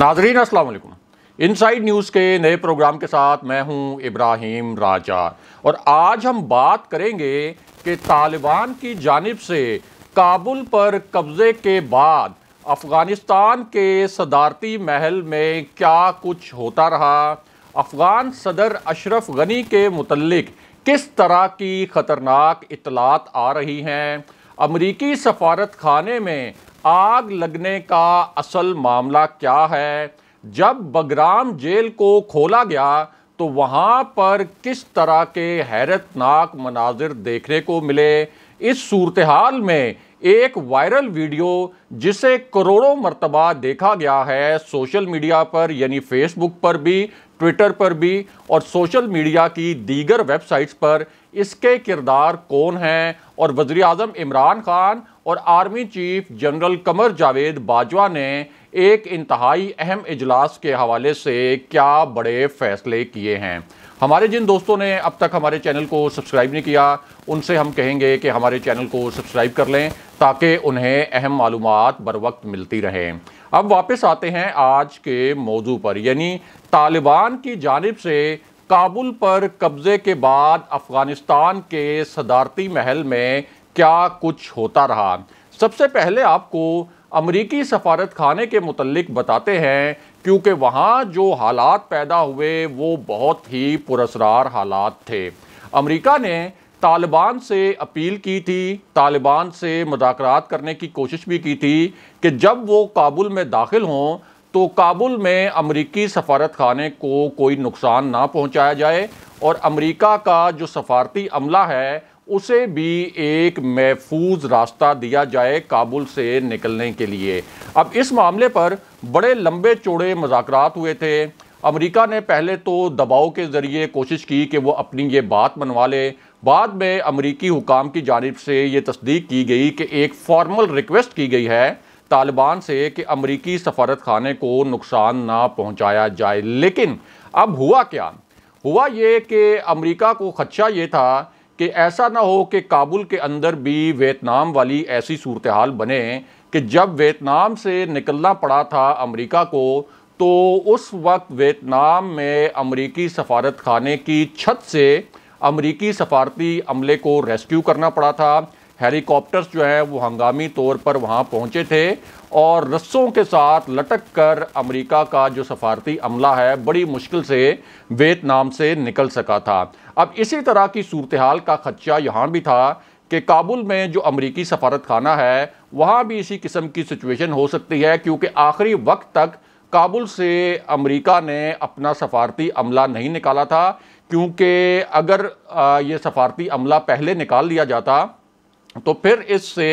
नाजरीन in inside news के नए प्रोग्राम के साथ मैं हूं इब्राहिम राजा और आज हम बात करेंगे कि तालिबान की जानब से काबुल पर कब्ज़े के बाद अफ़गानिस्तान के सदारती महल में क्या कुछ होता रहा अफ़गान सदर अशरफ गनी के मुतलक किस तरह की ख़तरनाक इतलात आ रही हैं अमरीकी सफारत खाने में आग लगने का असल मामला क्या है जब बगराम जेल को खोला गया तो वहाँ पर किस तरह के हैरतनाक मनाजिर देखने को मिले इस सूरत हाल में एक वायरल वीडियो जिसे करोड़ों मरतबा देखा गया है सोशल मीडिया पर यानी फेसबुक पर भी ट्विटर पर भी और सोशल मीडिया की दीगर वेबसाइट्स पर इसके किरदार कौन हैं और वज़ी अजम इमरान खान और army chief general Qamar Javed Bajwa ने एक इंतहाई अहम इजलास के हवाले से क्या बड़े फ़ैसले किए हैं हमारे जिन दोस्तों ने अब तक हमारे चैनल को सब्सक्राइब नहीं किया उनसे हम कहेंगे कि हमारे चैनल को सब्सक्राइब कर लें ताकि उन्हें अहम मालूम बर वक्त मिलती रहें अब वापस आते हैं आज के मौजू पर यानी तालिबान की जानब से काबुल पर कब्ज़े के बाद अफ़गानिस्तान के सदारती महल में क्या कुछ होता रहा सबसे पहले आपको अमरीकी सफारत खाने के मतलब बताते हैं क्योंकि वहाँ जो हालात पैदा हुए वो बहुत ही पुरसरार हालात थे अमरीका ने तालिबान से अपील की थी तालिबान से मुदाकरात करने की कोशिश भी की थी कि जब वो काबुल में दाखिल हों तो काबुल में अमरीकी सफारत खाने को कोई नुकसान ना पहुँचाया जाए और अमरीका का जो सफारती अमला है उसे भी एक महफूज रास्ता दिया जाए काबुल से निकलने के लिए अब इस मामले पर बड़े लंबे चौड़े मजाक हुए थे अमेरिका ने पहले तो दबाव के ज़रिए कोशिश की कि वो अपनी ये बात मनवा ले बाद में अमरीकी हुकाम की जानब से ये तस्दीक की गई कि एक फॉर्मल रिक्वेस्ट की गई है तालिबान से कि अमरीकी सफारत खाने को नुकसान ना पहुँचाया जाए लेकिन अब हुआ क्या हुआ ये कि अमरीका को खदशा ये था कि ऐसा ना हो कि काबुल के अंदर भी वियतनाम वाली ऐसी सूरत हाल बने कि जब वियतनाम से निकलना पड़ा था अमरीका को तो उस वक्त वियतनाम में अमरीकी सफारत खाने की छत से अमरीकी सफारती अमले को रेस्क्यू करना पड़ा था हेलीकॉप्टर्स जो हैं वो हंगामी तौर पर वहाँ पहुँचे थे और रस्सों के साथ लटक कर अमरीका का जो सफारती अमला है बड़ी मुश्किल से वियतनाम से निकल सका था अब इसी तरह की सूरत हाल का खदशा यहाँ भी था कि काबुल में जो अमरीकी सफारत खाना है वहाँ भी इसी किस्म की सिचुएशन हो सकती है क्योंकि आखिरी वक्त तक काबुल से अमेरिका ने अपना सफारती अमला नहीं निकाला था क्योंकि अगर ये सफारती अमला पहले निकाल लिया जाता तो फिर इससे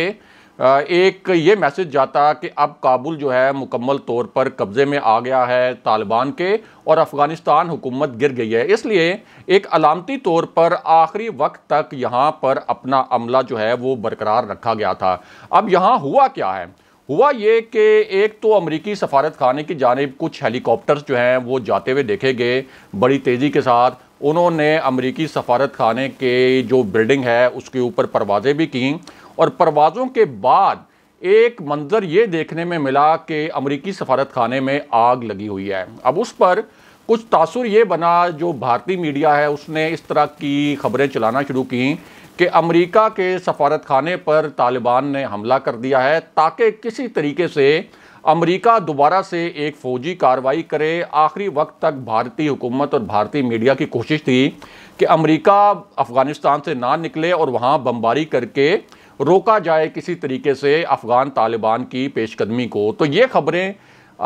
एक ये मैसेज जाता कि अब काबुल जो है मुकम्मल तौर पर कब्ज़े में आ गया है तालिबान के और अफ़गानिस्तान हुकूमत गिर गई है इसलिए एक अलामती तौर पर आखिरी वक्त तक यहाँ पर अपना अमला जो है वो बरकरार रखा गया था अब यहाँ हुआ क्या है हुआ ये कि एक तो अमरीकी सफारत खाने की जानब कुछ हेलीकॉप्टर्स जो हैं वो जाते हुए देखे गए बड़ी तेज़ी के साथ उन्होंने अमरीकी सफारत खाने के जो बिल्डिंग है उसके ऊपर परवाज़ें भी कं और परवाज़ों के बाद एक मंज़र ये देखने में मिला कि अमरीकी सफारत खाने में आग लगी हुई है अब उस पर कुछ तासुर ये बना जो भारतीय मीडिया है उसने इस तरह की खबरें चलाना शुरू की कि अमेरिका के सफारत खाने पर तालिबान ने हमला कर दिया है ताकि किसी तरीके से अमेरिका दोबारा से एक फ़ौजी कार्रवाई करे आखिरी वक्त तक भारतीय हुकूमत और भारतीय मीडिया की कोशिश थी कि अमेरिका अफ़गानिस्तान से ना निकले और वहाँ बमबारी करके रोका जाए किसी तरीके से अफ़गान तालिबान की पेशकदमी को तो ये खबरें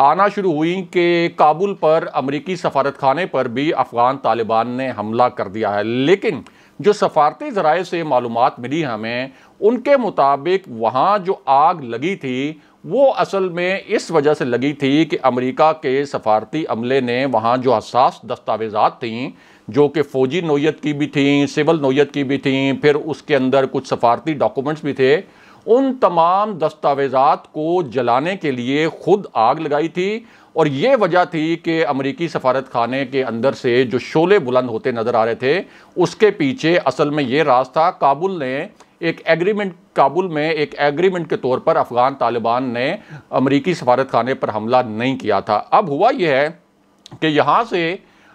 आना शुरू हुई कि काबुल पर अमरीकी सफारत खाने पर भी अफ़गान तालिबान ने हमला कर दिया है लेकिन जो सफारती ज़राए से मालूम मिली हमें उनके मुताबिक वहाँ जो आग लगी थी वो असल में इस वजह से लगी थी कि अमरीका के सफारती अमले ने वहाँ जो हसास दस्तावेज़ात थीं जो कि फ़ौजी नोयत की भी थी सिविल नोयत की भी थी फिर उसके अंदर कुछ सफारती डॉक्यूमेंट्स भी थे उन तमाम दस्तावेज़ात को जलाने के लिए ख़ुद आग लगाई थी और ये वजह थी कि अमरीकी सफारत खाने के अंदर से जो शोले बुलंद होते नज़र आ रहे थे उसके पीछे असल में ये राज था काबुल ने एक एग्रीमेंट काबुल में एक एग्रीमेंट के तौर पर अफ़गान तालिबान ने अमरीकी सफारत खाने पर हमला नहीं किया था अब हुआ यह है कि यहाँ से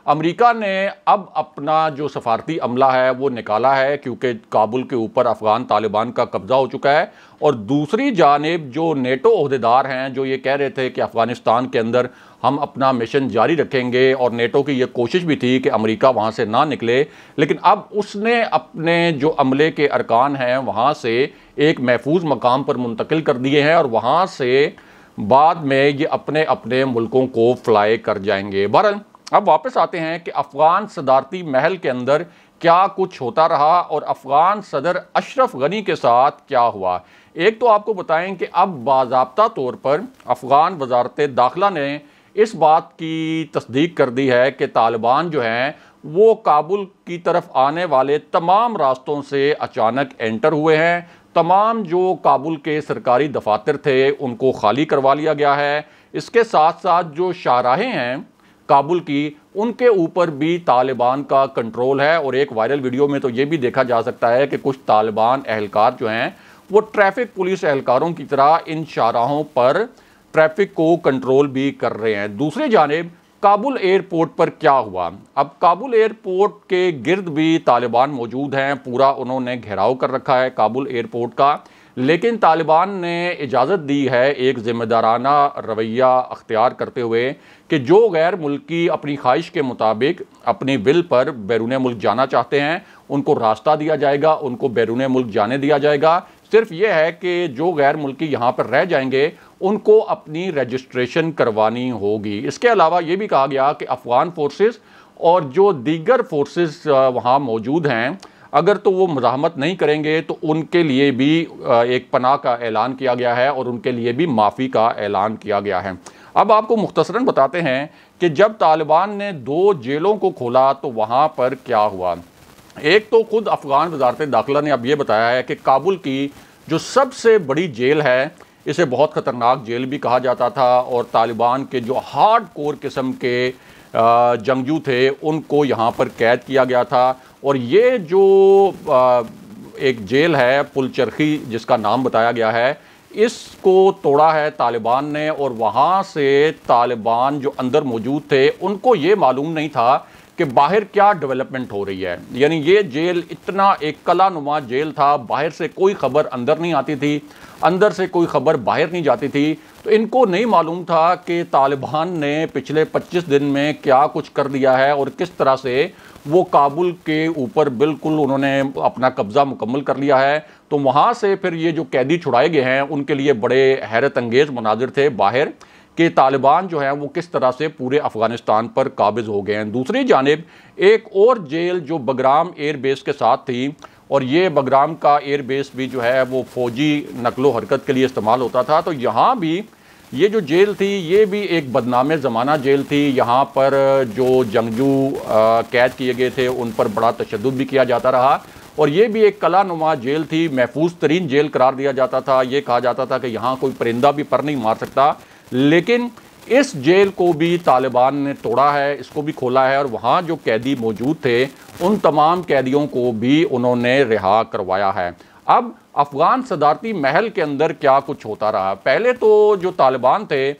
अमेरिका ने अब अपना जो सफारती अमला है वो निकाला है क्योंकि काबुल के ऊपर अफ़गान तालिबान का कब्ज़ा हो चुका है और दूसरी जानब जो नेटो अहदेदार हैं जो ये कह रहे थे कि अफ़गानिस्तान के अंदर हम अपना मिशन जारी रखेंगे और नेटो की ये कोशिश भी थी कि अमेरिका वहाँ से ना निकले लेकिन अब उसने अपने जो अमले के अरकान हैं वहाँ से एक महफूज मकाम पर मुंतकिल कर दिए हैं और वहाँ से बाद में ये अपने अपने मुल्कों को फ्लाई कर जाएंगे बहरल अब वापस आते हैं कि अफगान सदारती महल के अंदर क्या कुछ होता रहा और अफगान सदर अशरफ गनी के साथ क्या हुआ एक तो आपको बताएं कि अब बाबा तौर पर अफगान वजारत दाखिला ने इस बात की तस्दीक कर दी है कि तालिबान जो हैं वो काबुल की तरफ आने वाले तमाम रास्तों से अचानक एंटर हुए हैं तमाम जो काबुल के सरकारी दफातर थे उनको खाली करवा लिया गया है इसके साथ साथ जो शाहराहें हैं काबुल की उनके ऊपर भी तालिबान का कंट्रोल है और एक वायरल वीडियो में तो ये भी देखा जा सकता है कि कुछ तालिबान एहलकार जो हैं वो ट्रैफिक पुलिस एहलकारों की तरह इन शाहराहों पर ट्रैफिक को कंट्रोल भी कर रहे हैं दूसरी जानब काबुल एयरपोर्ट पर क्या हुआ अब काबुल एयरपोर्ट के गिर्द भी तालिबान मौजूद हैं पूरा उन्होंने घेराव कर रखा है काबुल एयरपोर्ट का लेकिन तालिबान ने इजाज़त दी है एक ज़िम्मेदाराना रवैया अख्तियार करते हुए कि जो गैर मुल्की अपनी ख्वाहिश के मुताबिक अपनी विल पर बैरून मुल्क जाना चाहते हैं उनको रास्ता दिया जाएगा उनको बैरून मुल्क जाने दिया जाएगा सिर्फ ये है कि जो गैर मुल्की यहाँ पर रह जाएंगे उनको अपनी रजिस्ट्रेशन करवानी होगी इसके अलावा ये भी कहा गया कि अफ़गान फोर्सेस और जो दीगर फोर्सेस वहाँ मौजूद हैं अगर तो वो मजामत नहीं करेंगे तो उनके लिए भी एक पनाह का ऐलान किया गया है और उनके लिए भी माफ़ी का ऐलान किया गया है अब आपको मुख्तसरा बताते हैं कि जब तालिबान ने दो जेलों को खोला तो वहाँ पर क्या हुआ एक तो खुद अफ़गान वजारत दाखिला ने अब ये बताया है कि काबुल की जो सबसे बड़ी जेल है इसे बहुत ख़तरनाक जेल भी कहा जाता था और तालिबान के जो हार्ड कोर किस्म के जंगजू थे उनको यहाँ पर कैद किया गया था और ये जो एक जेल है पुलचरखी जिसका नाम बताया गया है इसको तोड़ा है तालिबान ने और वहाँ से तालिबान जो अंदर मौजूद थे उनको ये मालूम नहीं था कि बाहर क्या डेवलपमेंट हो रही है यानी ये जेल इतना एक कला नुमा जेल था बाहर से कोई खबर अंदर नहीं आती थी अंदर से कोई खबर बाहर नहीं जाती थी तो इनको नहीं मालूम था कि तालिबान ने पिछले 25 दिन में क्या कुछ कर दिया है और किस तरह से वो काबुल के ऊपर बिल्कुल उन्होंने अपना कब्ज़ा मुकम्मल कर लिया है तो वहाँ से फिर ये जो कैदी छुड़ाए गए हैं उनके लिए बड़े हैरत अंगेज़ मनाजिर थे बाहर कि तालिबान जो है वो किस तरह से पूरे अफगानिस्तान पर काबिज हो गए हैं दूसरी जानब एक और जेल जो बगराम एयरबेस के साथ थी और ये बगराम का एयरबेस भी जो है वो फौजी नकलो हरकत के लिए इस्तेमाल होता था तो यहाँ भी ये जो जेल थी ये भी एक बदनाम ज़माना जेल थी यहाँ पर जो जंगजू कैद किए गए थे उन पर बड़ा तशद भी किया जाता रहा और ये भी एक कला नुमा जेल थी महफूज तरीन जेल करार दिया जाता था ये कहा जाता था कि यहाँ कोई परिंदा भी पर नहीं मार सकता लेकिन इस जेल को भी तालिबान ने तोड़ा है इसको भी खोला है और वहाँ जो कैदी मौजूद थे उन तमाम कैदियों को भी उन्होंने रिहा करवाया है अब अफ़गान सदारती महल के अंदर क्या कुछ होता रहा पहले तो जो तालिबान थे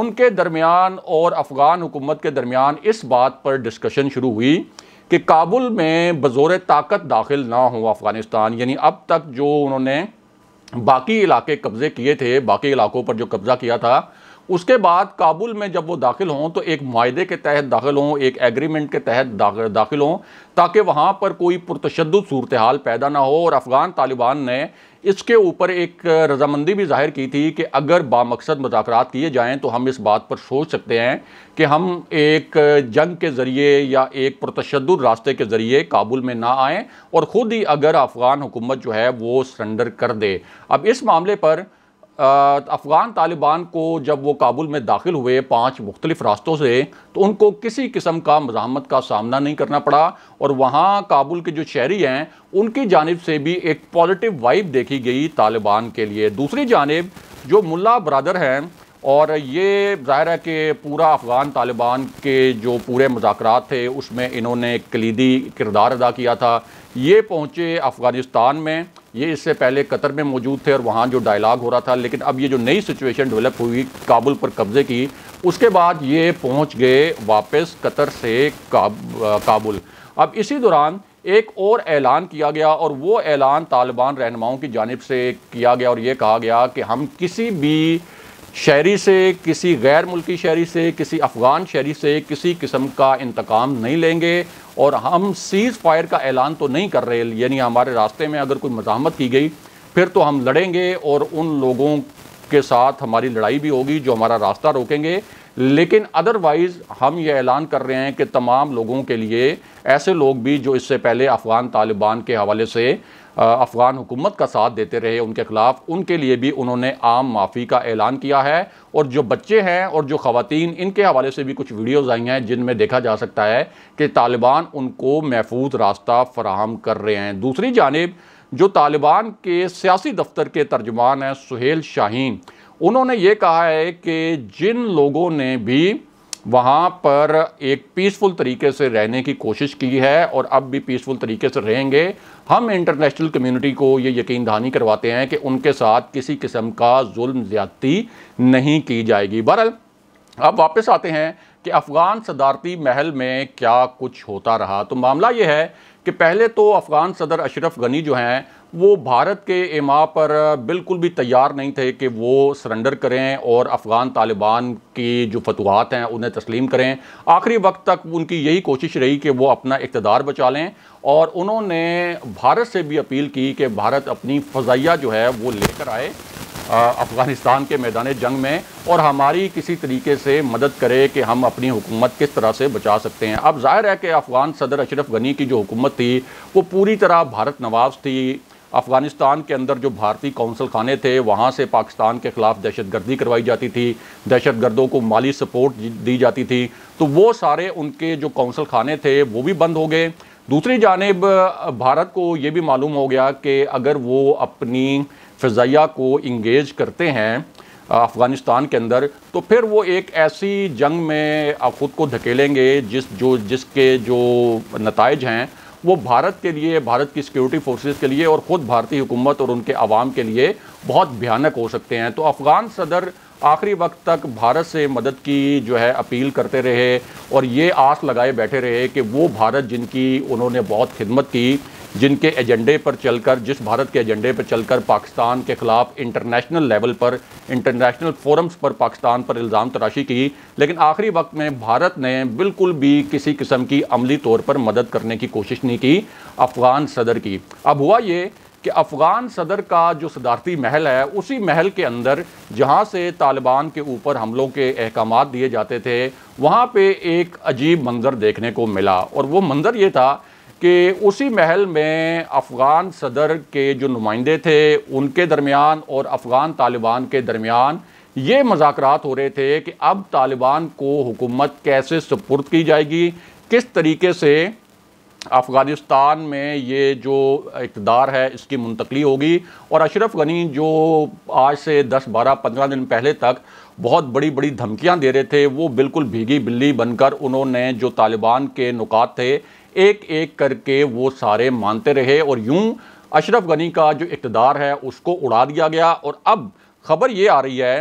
उनके दरमियान और अफ़गान हुकूमत के दरमियान इस बात पर डिस्कशन शुरू हुई कि काबुल में बज़ोर ताकत दाखिल ना हो अफ़गानिस्तान यानी अब तक जो उन्होंने बाकी इलाके कब्ज़े किए थे बाकी इलाकों पर जो कब्ज़ा किया था उसके बाद काबुल में जब वो दाखिल हों तो एक माहे के तहत दाखिल हों एक एग्रीमेंट के तहत दाखिल हों ताकि वहाँ पर कोई पुरतशद सूरत हाल पैदा ना हो और अफ़गान तालिबान ने इसके ऊपर एक रजामंदी भी जाहिर की थी कि अगर बामकसद मुजाकर किए जाएँ तो हम इस बात पर सोच सकते हैं कि हम एक जंग के ज़रिए या एक पुरतशद रास्ते के ज़रिए काबुल में ना आएँ और ख़ुद ही अगर अफ़गान हुकूमत जो है वो सरेंडर कर दे अब इस मामले पर अफ़गान तालिबान को जब वो काबुल में दाखिल हुए पांच मुख्तलिफ रास्तों से तो उनको किसी किस्म का मजामत का सामना नहीं करना पड़ा और वहाँ काबुल के जो शहरी हैं उनकी जानब से भी एक पॉजिटिव वाइब देखी गई तालिबान के लिए दूसरी जानब जो मुला बरदर हैं और ये ज़ाहिर है कि पूरा अफ़गान तालिबान के जो पूरे मुजाकर थे उसमें इन्होंने कलीदी किरदार अदा किया था ये पहुँचे अफ़गानिस्तान में ये इससे पहले कतर में मौजूद थे और वहाँ जो डायलाग हो रहा था लेकिन अब ये जो नई सिचुएशन डेवलप हुई काबुल पर कब्ज़े की उसके बाद ये पहुँच गए वापस कतर से काबुल अब इसी दौरान एक और ऐलान किया गया और वो ऐलान तालिबान रहनुमाओं की जानब से किया गया और ये कहा गया कि हम किसी भी शहरी से किसी गैर मुल्की शहरी से किसी अफ़गान शहरी से किसी किस्म का इंतकाम नहीं लेंगे और हम सीज़ फायर का ऐलान तो नहीं कर रहे यानी हमारे रास्ते में अगर कोई मजामत की गई फिर तो हम लड़ेंगे और उन लोगों के साथ हमारी लड़ाई भी होगी जो हमारा रास्ता रोकेंगे लेकिन अदरवाइज़ हम ये ऐलान कर रहे हैं कि तमाम लोगों के लिए ऐसे लोग भी जो इससे पहले अफ़गान तालिबान के हवाले से अफ़गान हुकूमत का साथ देते रहे उनके ख़िलाफ़ उनके लिए भी उन्होंने आम माफ़ी का ऐलान किया है और जो बच्चे हैं और जो ख़वान इनके हवाले से भी कुछ वीडियोज़ आई हैं जिनमें देखा जा सकता है कि तालिबान उनको महफूज रास्ता फराहम कर रहे हैं दूसरी जानब जो तालिबान के सियासी दफ्तर के तर्जमान हैं सुहेल शाहीन उन्होंने ये कहा है कि जिन लोगों ने भी वहाँ पर एक पीसफुल तरीके से रहने की कोशिश की है और अब भी पीसफुल तरीके से रहेंगे हम इंटरनेशनल कम्युनिटी को ये यकीन दहानी करवाते हैं कि उनके साथ किसी किस्म का जुल्म ज़्यादती नहीं की जाएगी बहरल अब वापस आते हैं कि अफ़गान सदारती महल में क्या कुछ होता रहा तो मामला यह है कि पहले तो अफ़गान सदर अशरफ गनी जो हैं वो भारत के एमा पर बिल्कुल भी तैयार नहीं थे कि वो सरेंडर करें और अफ़गान तालिबान की जो फतवाहत हैं उन्हें तस्लीम करें आखिरी वक्त तक उनकी यही कोशिश रही कि वो अपना इकतदार बचा लें और उन्होंने भारत से भी अपील की कि भारत अपनी फ़जाइया जो है वो लेकर आए अफ़गानिस्तान के मैदान जंग में और हमारी किसी तरीके से मदद करे कि हम अपनी हुकूमत किस तरह से बचा सकते हैं अब जाहिर है कि अफ़गान सदर अशरफ गनी की जो हुकूमत थी वो पूरी तरह भारत नवाज थी अफ़गानिस्तान के अंदर जो भारतीय कौंसल खाने थे वहाँ से पाकिस्तान के ख़िलाफ़ दहशत गर्दी करवाई जाती थी दहशत गर्दों को माली सपोर्ट दी जाती थी तो वो सारे उनके जो कौंसल खाने थे वो भी बंद हो गए दूसरी जानब भारत को ये भी मालूम हो गया कि अगर वो अपनी फ़जाइया को इंगेज करते हैं अफ़गानिस्तान के अंदर तो फिर वो एक ऐसी जंग में ख़ुद को धकेलेंगे जिस जो जिसके जो नतज हैं वो भारत के लिए भारत की सिक्योरिटी फोर्सेस के लिए और ख़ुद भारतीय हुकूमत और उनके आवाम के लिए बहुत भयानक हो सकते हैं तो अफ़गान सदर आखिरी वक्त तक भारत से मदद की जो है अपील करते रहे और ये आस लगाए बैठे रहे कि वो भारत जिनकी उन्होंने बहुत खिदमत की जिनके एजेंडे पर चलकर जिस भारत के एजेंडे पर चलकर पाकिस्तान के ख़िलाफ़ इंटरनेशनल लेवल पर इंटरनेशनल फोरम्स पर पाकिस्तान पर इल्ज़ाम तराशी की लेकिन आखिरी वक्त में भारत ने बिल्कुल भी किसी किस्म की अमली तौर पर मदद करने की कोशिश नहीं की अफ़गान सदर की अब हुआ ये कि अफ़गान सदर का जो सदारती महल है उसी महल के अंदर जहाँ से तालिबान के ऊपर हमलों के अहकाम दिए जाते थे वहाँ पर एक अजीब मंज़र देखने को मिला और वो मंज़र ये था कि उसी महल में अफ़गान सदर के जो नुमाइंदे थे उनके दरमियान और अफ़गान तालिबान के दरमियान ये मजाकरात हो रहे थे कि अब तालिबान को हुकूमत कैसे सपुर्द की जाएगी किस तरीके से अफ़गानिस्तान में ये जो इकदार है इसकी मुंतकली होगी और अशरफ गनी जो आज से 10, 12, 15 दिन पहले तक बहुत बड़ी बड़ी धमकियां दे रहे थे वो बिल्कुल भीगी बिल्ली बनकर उन्होंने जो तालिबान के नुकात थे एक एक करके वो सारे मानते रहे और यूं अशरफ गनी का जो इकतदार है उसको उड़ा दिया गया और अब खबर ये आ रही है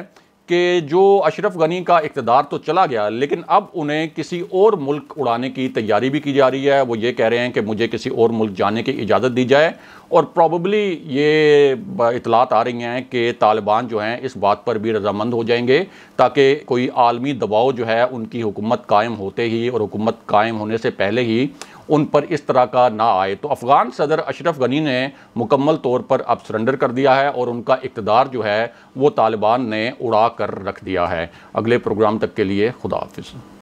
कि जो अशरफ गनी का इकतदार तो चला गया लेकिन अब उन्हें किसी और मुल्क उड़ाने की तैयारी भी की जा रही है वो ये कह रहे हैं कि मुझे किसी और मुल्क जाने की इजाज़त दी जाए और प्रॉबली ये इतलात आ रही हैं कि तालिबान जो हैं इस बात पर भी रजामंद हो जाएंगे ताकि कोई आलमी दबाव जो है उनकी हुकूमत कायम होते ही और हुकूमत कायम होने से पहले ही उन पर इस तरह का ना आए तो अफ़गान सदर अशरफ गनी ने मुकम्मल तौर पर अब सरेंडर कर दिया है और उनका इकतदार जो है वो तालिबान ने उड़ा कर रख दिया है अगले प्रोग्राम तक के लिए खुदा हाफिज़